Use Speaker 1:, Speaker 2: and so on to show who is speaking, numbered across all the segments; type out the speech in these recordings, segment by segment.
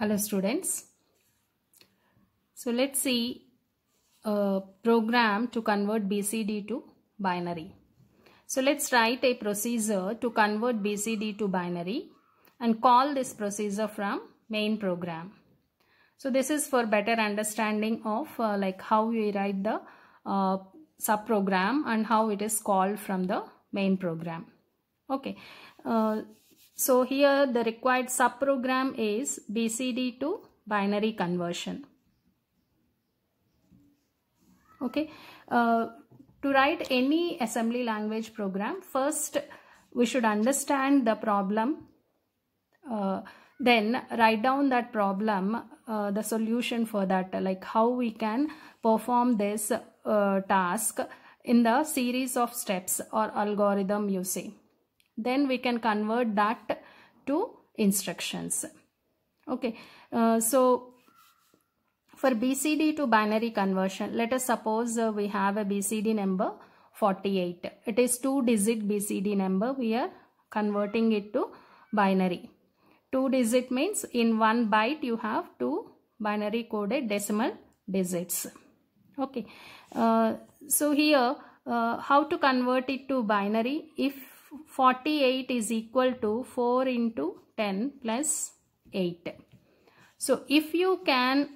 Speaker 1: Hello students. So let's see a program to convert BCD to binary. So let's write a procedure to convert BCD to binary and call this procedure from main program. So this is for better understanding of uh, like how we write the uh, program and how it is called from the main program. Okay. Uh, so here the required subprogram is BCD to binary conversion. Okay, uh, to write any assembly language program, first we should understand the problem. Uh, then write down that problem, uh, the solution for that, like how we can perform this uh, task in the series of steps or algorithm you see then we can convert that to instructions okay uh, so for bcd to binary conversion let us suppose uh, we have a bcd number 48 it is two digit bcd number we are converting it to binary two digit means in one byte you have two binary coded decimal digits okay uh, so here uh, how to convert it to binary if 48 is equal to 4 into 10 plus 8. So if you can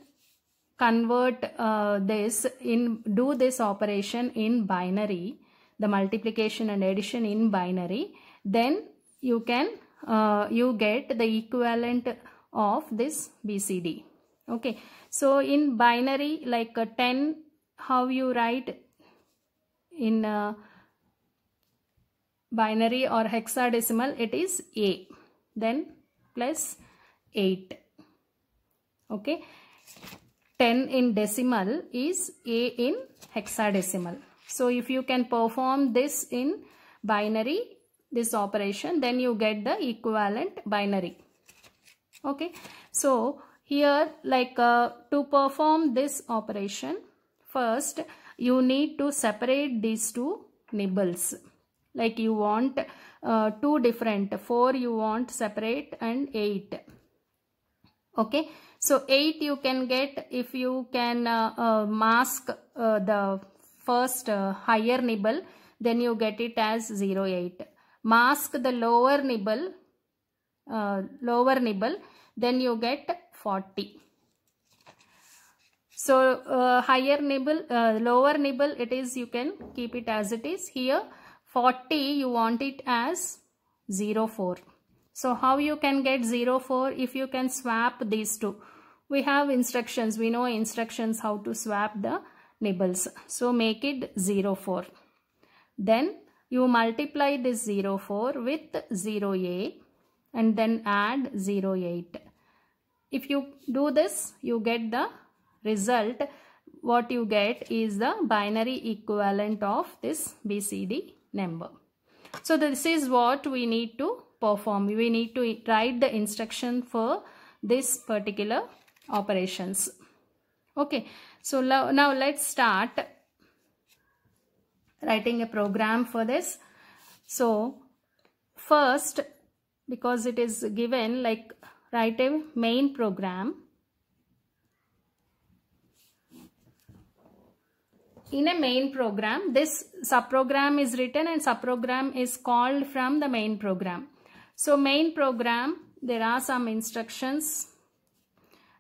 Speaker 1: convert uh, this in do this operation in binary the multiplication and addition in binary then you can uh, you get the equivalent of this BCD okay so in binary like uh, 10 how you write in uh, binary or hexadecimal it is A then plus 8 okay 10 in decimal is A in hexadecimal so if you can perform this in binary this operation then you get the equivalent binary okay so here like uh, to perform this operation first you need to separate these two nibbles like you want uh, two different 4 you want separate and 8 okay so 8 you can get if you can uh, uh, mask uh, the first uh, higher nibble then you get it as 8 mask the lower nibble uh, lower nibble then you get 40 so uh, higher nibble, uh, lower nibble it is you can keep it as it is here. 40 you want it as 04. So how you can get 04 if you can swap these two. We have instructions. We know instructions how to swap the nibbles. So make it 04. Then you multiply this 04 with 0a and then add 08. If you do this, you get the result. What you get is the binary equivalent of this BCD number. So this is what we need to perform. We need to write the instruction for this particular operations. Okay. So now let's start writing a program for this. So first because it is given like write a main program in a main program this subprogram is written and subprogram is called from the main program so main program there are some instructions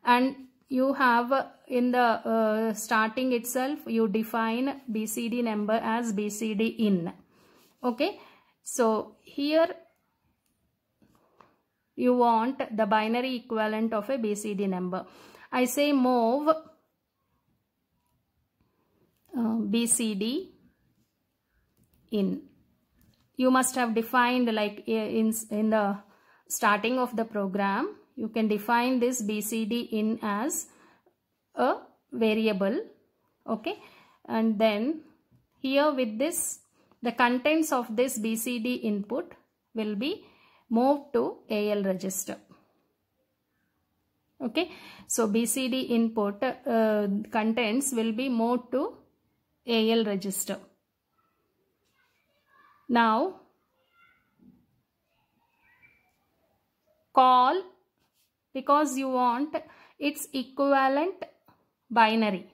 Speaker 1: and you have in the uh, starting itself you define bcd number as bcd in okay so here you want the binary equivalent of a bcd number i say move BCD in. You must have defined like in, in the starting of the program, you can define this BCD in as a variable. Okay. And then here with this, the contents of this BCD input will be moved to AL register okay so bcd input uh, contents will be moved to AL register. Now, call because you want its equivalent binary.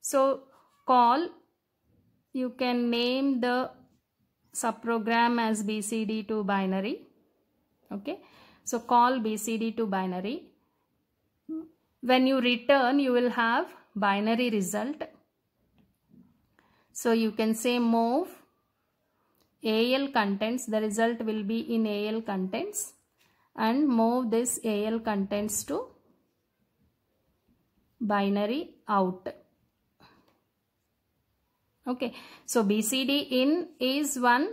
Speaker 1: So, call you can name the subprogram as BCD to binary. Okay. So, call BCD to binary. When you return, you will have binary result so you can say move AL contents. The result will be in AL contents and move this AL contents to binary out. Okay. So BCD in is one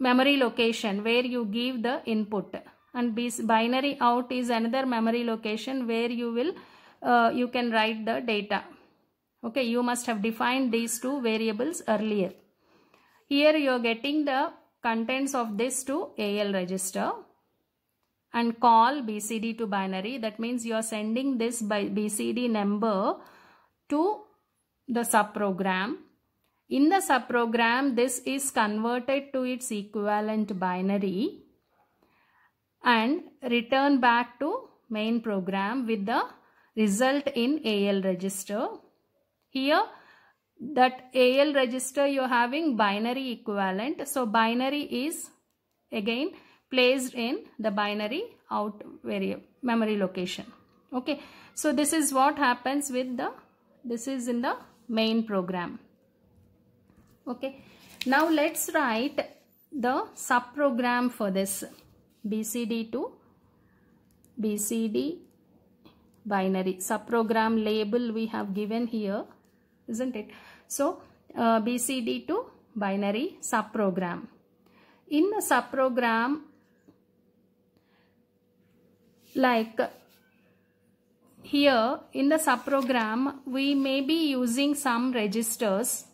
Speaker 1: memory location where you give the input and binary out is another memory location where you will uh, you can write the data Okay, you must have defined these two variables earlier. Here you are getting the contents of this to AL register and call BCD to binary. That means you are sending this by BCD number to the subprogram. In the subprogram, this is converted to its equivalent binary and return back to main program with the result in AL register. Here that AL register you are having binary equivalent. So binary is again placed in the binary out variable memory location. Okay. So this is what happens with the this is in the main program. Okay. Now let's write the sub program for this BCD to BCD binary sub program label we have given here isn't it? So, uh, BCD to binary subprogram. In the subprogram, like here in the subprogram, we may be using some registers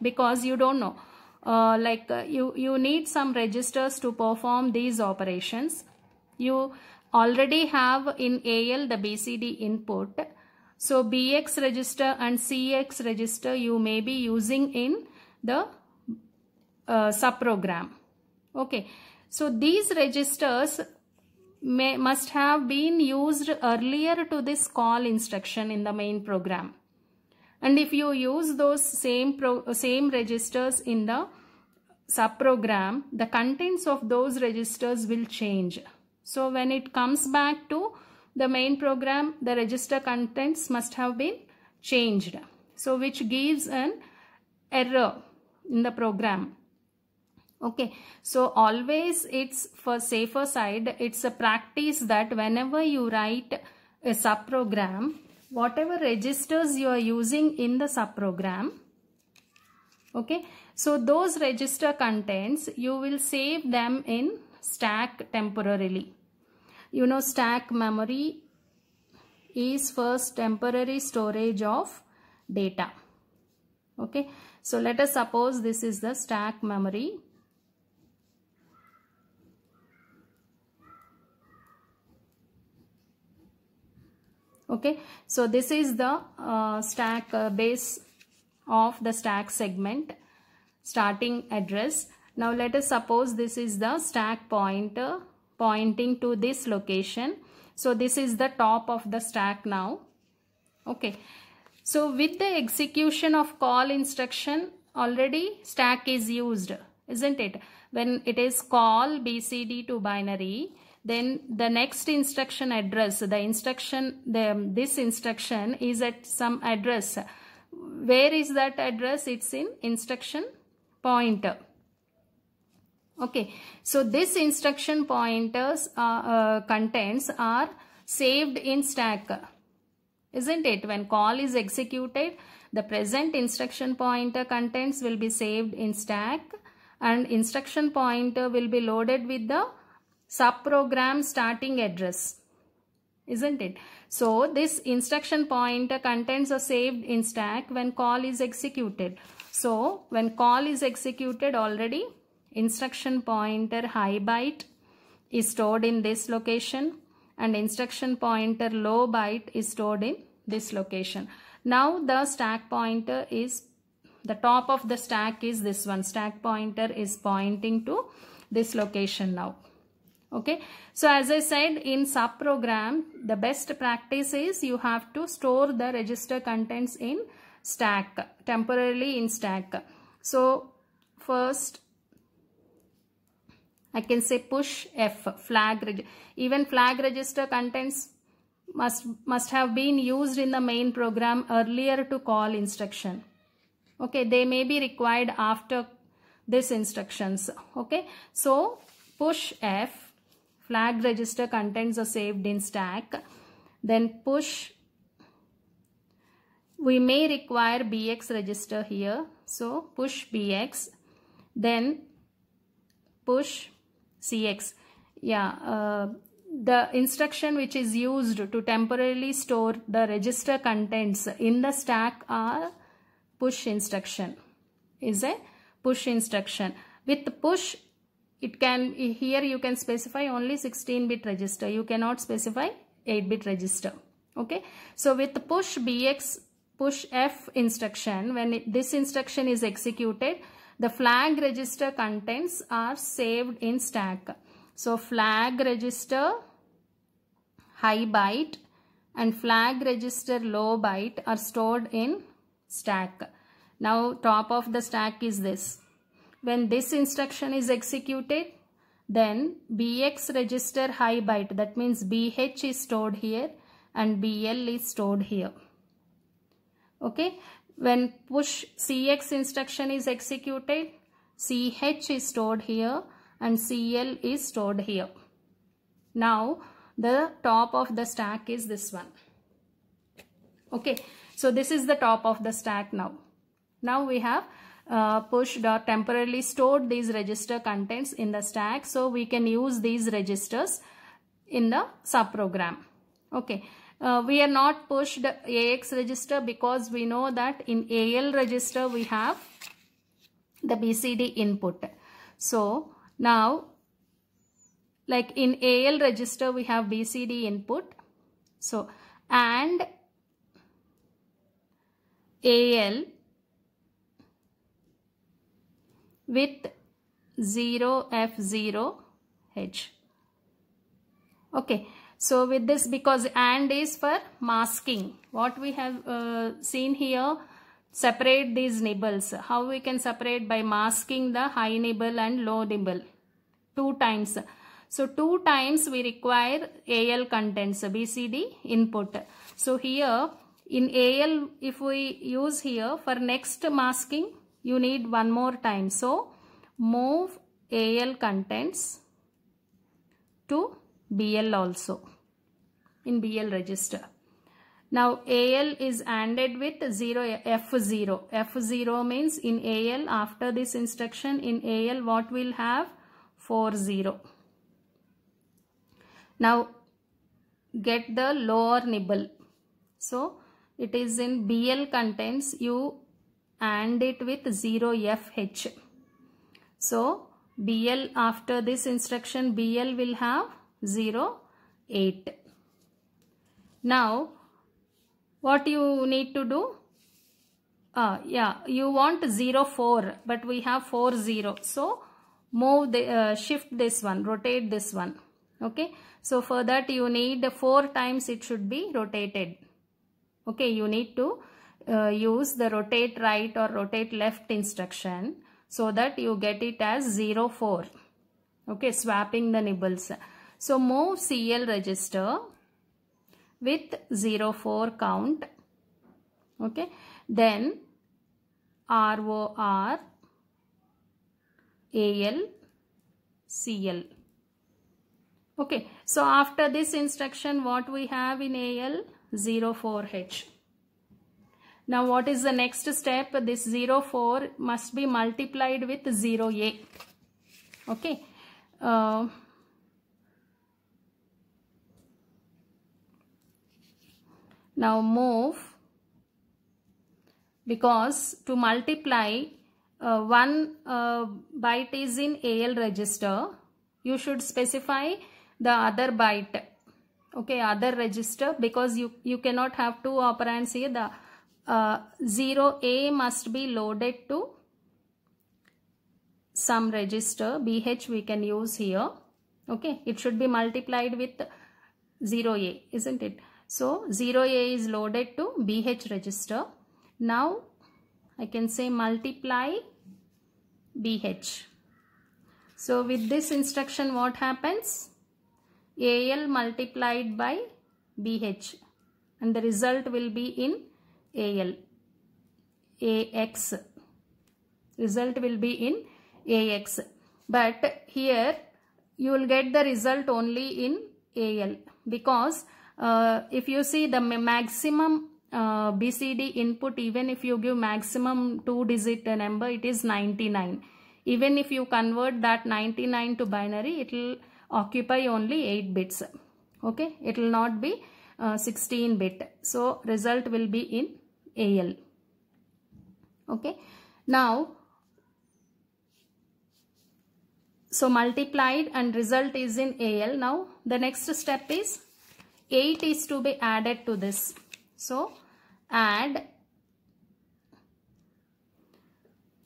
Speaker 1: because you don't know. Uh, like uh, you, you need some registers to perform these operations. You already have in AL the BCD input so BX register and CX register you may be using in the uh, subprogram. Okay. So these registers may must have been used earlier to this call instruction in the main program. And if you use those same pro, same registers in the subprogram, the contents of those registers will change. So when it comes back to the main program, the register contents must have been changed. So which gives an error in the program. Okay, so always it's for safer side, it's a practice that whenever you write a subprogram, whatever registers you are using in the subprogram, okay, so those register contents, you will save them in stack temporarily you know stack memory is first temporary storage of data okay so let us suppose this is the stack memory okay so this is the uh, stack uh, base of the stack segment starting address now let us suppose this is the stack pointer pointing to this location. So this is the top of the stack now. Okay. So with the execution of call instruction already stack is used isn't it? When it is call BCD to binary then the next instruction address the instruction the, this instruction is at some address where is that address it's in instruction pointer Okay, so this instruction pointers uh, uh, contents are saved in stack, isn't it? When call is executed, the present instruction pointer contents will be saved in stack and instruction pointer will be loaded with the subprogram starting address isn't it? So this instruction pointer contents are saved in stack when call is executed. So when call is executed already instruction pointer high byte is stored in this location and instruction pointer low byte is stored in this location. Now the stack pointer is the top of the stack is this one stack pointer is pointing to this location now okay so as i said in sub program the best practice is you have to store the register contents in stack temporarily in stack so first I can say push F flag register. Even flag register contents must, must have been used in the main program earlier to call instruction. Okay, they may be required after this instructions. Okay, so push F, flag register contents are saved in stack. Then push, we may require BX register here. So push BX, then push CX. Yeah, uh, the instruction which is used to temporarily store the register contents in the stack are push instruction is a push instruction. With push, it can here you can specify only 16-bit register. You cannot specify 8-bit register. Okay. So with push BX push F instruction, when it, this instruction is executed, the flag register contents are saved in stack. So flag register high byte and flag register low byte are stored in stack. Now top of the stack is this. When this instruction is executed, then BX register high byte that means BH is stored here and BL is stored here. Okay, when push CX instruction is executed, CH is stored here and CL is stored here. Now, the top of the stack is this one. Okay, so this is the top of the stack now. Now we have uh, pushed or temporarily stored these register contents in the stack. So we can use these registers in the subprogram. Okay, uh, we are not pushed AX register because we know that in AL register we have the BCD input. So now like in AL register we have BCD input. So and AL with 0F0H. Okay. So with this because and is for masking. What we have uh, seen here, separate these nibbles. How we can separate by masking the high nibble and low nibble. Two times. So two times we require AL contents, BCD input. So here in AL if we use here for next masking you need one more time. So move AL contents to BL also in BL register. Now AL is ANDed with 0 F0. F0 means in AL after this instruction in AL what will have four zero. 0. Now get the lower nibble. So it is in BL contents you AND it with 0 FH. So BL after this instruction BL will have Zero eight. Now, what you need to do? Uh, yeah, you want zero four, but we have four zero. So, move the, uh, shift this one, rotate this one. Okay, so for that you need 4 times it should be rotated. Okay, you need to uh, use the rotate right or rotate left instruction so that you get it as zero four. Okay, swapping the nibbles. So move CL register with 04 count. Okay. Then ROR AL CL. Okay. So after this instruction what we have in AL 04H. Now what is the next step? This 04 must be multiplied with 0A. Okay. Uh, Now move because to multiply uh, one uh, byte is in AL register. You should specify the other byte. Okay, other register because you, you cannot have two operands here. The uh, 0A must be loaded to some register. BH we can use here. Okay, it should be multiplied with 0A, isn't it? So 0A is loaded to BH register. Now I can say multiply BH. So with this instruction what happens? AL multiplied by BH and the result will be in AL. AX. Result will be in AX. But here you will get the result only in AL because uh, if you see the maximum uh, BCD input, even if you give maximum two digit number, it is 99. Even if you convert that 99 to binary, it will occupy only 8 bits. Okay, it will not be uh, 16 bit. So, result will be in AL. Okay, now so multiplied and result is in AL. Now the next step is 8 is to be added to this. So, add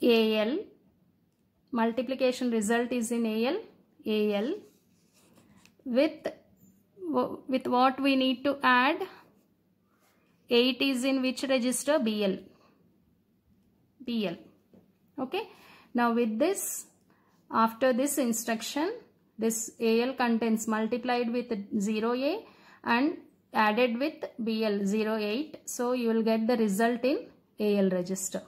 Speaker 1: AL. Multiplication result is in AL. AL. With, with what we need to add? 8 is in which register? BL. BL. Okay. Now with this, after this instruction, this AL contains multiplied with 0A and added with BL08. So you will get the result in AL register.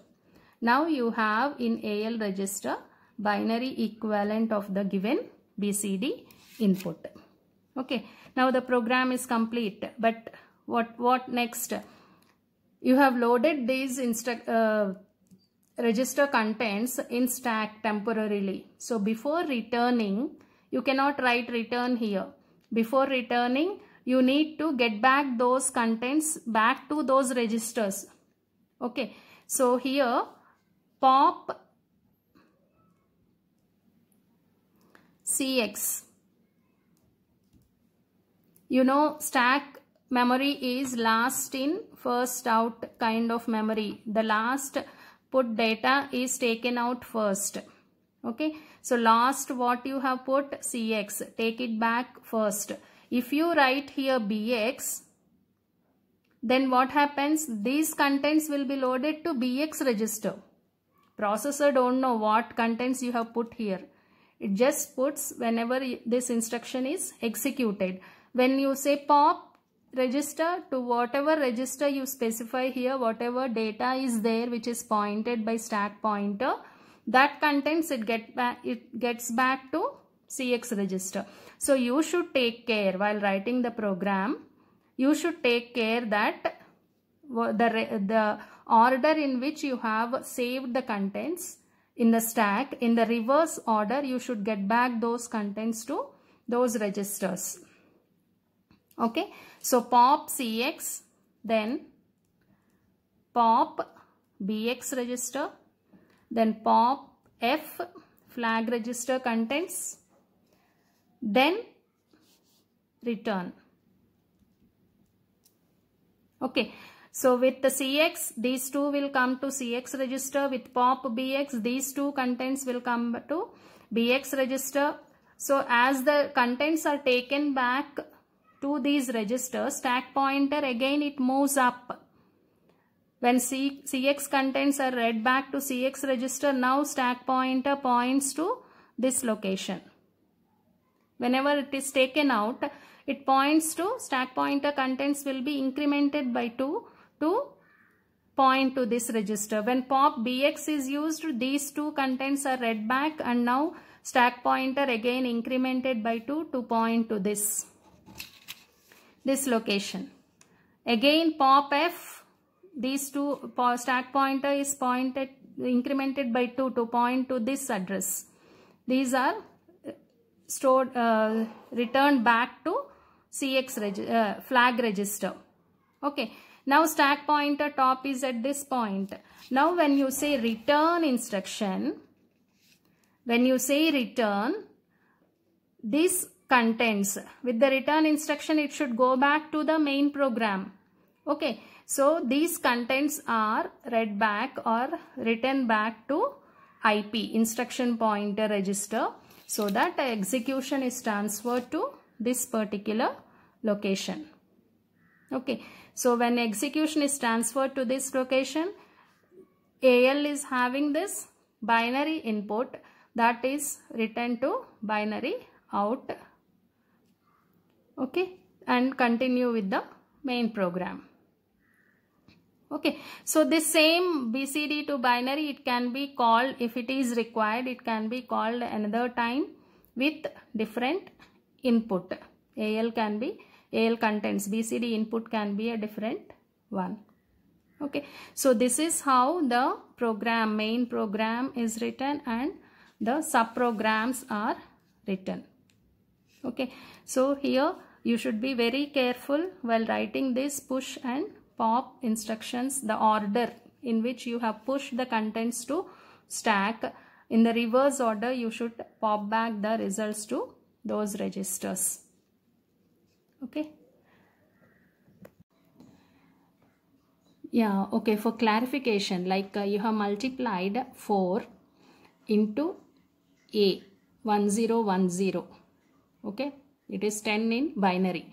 Speaker 1: Now you have in AL register binary equivalent of the given BCD input. Okay. Now the program is complete. But what, what next? You have loaded these uh, register contents in stack temporarily. So before returning, you cannot write return here. Before returning, you need to get back those contents back to those registers. Okay. So here pop CX. You know stack memory is last in first out kind of memory. The last put data is taken out first. Okay. So last what you have put CX. Take it back first. If you write here bx, then what happens? These contents will be loaded to bx register. Processor don't know what contents you have put here. It just puts whenever this instruction is executed. When you say pop register to whatever register you specify here, whatever data is there which is pointed by stack pointer, that contents it, get back, it gets back to CX register. So you should take care while writing the program, you should take care that the, the order in which you have saved the contents in the stack, in the reverse order, you should get back those contents to those registers. Okay, so pop CX, then pop BX register, then pop F flag register contents, then return okay so with the cx these two will come to cx register with pop bx these two contents will come to bx register so as the contents are taken back to these registers stack pointer again it moves up when C, cx contents are read back to cx register now stack pointer points to this location Whenever it is taken out, it points to stack pointer contents will be incremented by 2 to point to this register. When pop bx is used, these two contents are read back and now stack pointer again incremented by 2 to point to this, this location. Again pop f, these two stack pointer is pointed incremented by 2 to point to this address. These are stored uh, returned back to CX reg uh, flag register. Okay. Now stack pointer top is at this point. Now when you say return instruction, when you say return, this contents with the return instruction it should go back to the main program. Okay. So these contents are read back or written back to IP instruction pointer register so that execution is transferred to this particular location okay so when execution is transferred to this location AL is having this binary input that is written to binary out okay and continue with the main program okay so this same bcd to binary it can be called if it is required it can be called another time with different input al can be al contents bcd input can be a different one okay so this is how the program main program is written and the sub programs are written okay so here you should be very careful while writing this push and pop instructions the order in which you have pushed the contents to stack in the reverse order you should pop back the results to those registers okay yeah okay for clarification like uh, you have multiplied 4 into a 1010 okay it is 10 in binary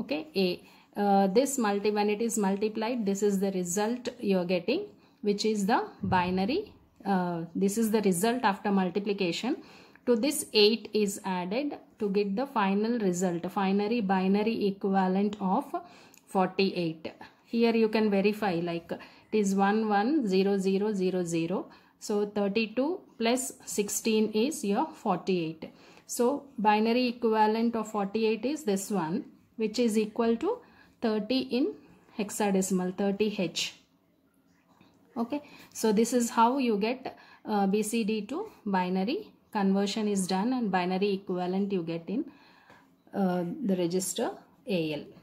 Speaker 1: okay a uh, this multi when it is multiplied this is the result you are getting which is the binary uh, this is the result after multiplication to this 8 is added to get the final result binary binary equivalent of 48 here you can verify like it is 110000 so 32 plus 16 is your 48 so binary equivalent of 48 is this one which is equal to 30 in hexadecimal 30H. Okay, so this is how you get uh, BCD to binary. Conversion is done and binary equivalent you get in uh, the register AL.